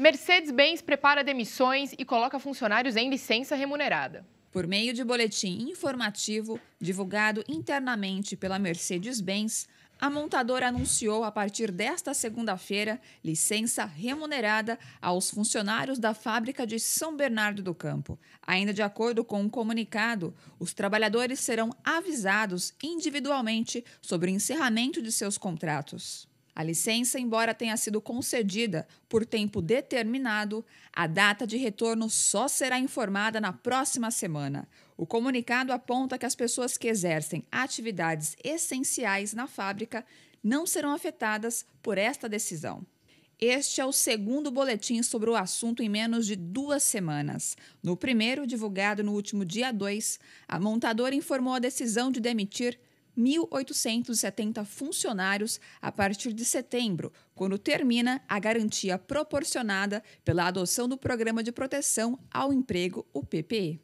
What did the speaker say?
Mercedes-Benz prepara demissões e coloca funcionários em licença remunerada. Por meio de boletim informativo divulgado internamente pela Mercedes-Benz, a montadora anunciou a partir desta segunda-feira licença remunerada aos funcionários da fábrica de São Bernardo do Campo. Ainda de acordo com o um comunicado, os trabalhadores serão avisados individualmente sobre o encerramento de seus contratos. A licença, embora tenha sido concedida por tempo determinado, a data de retorno só será informada na próxima semana. O comunicado aponta que as pessoas que exercem atividades essenciais na fábrica não serão afetadas por esta decisão. Este é o segundo boletim sobre o assunto em menos de duas semanas. No primeiro, divulgado no último dia 2, a montadora informou a decisão de demitir 1.870 funcionários a partir de setembro, quando termina a garantia proporcionada pela adoção do Programa de Proteção ao Emprego, o PPE.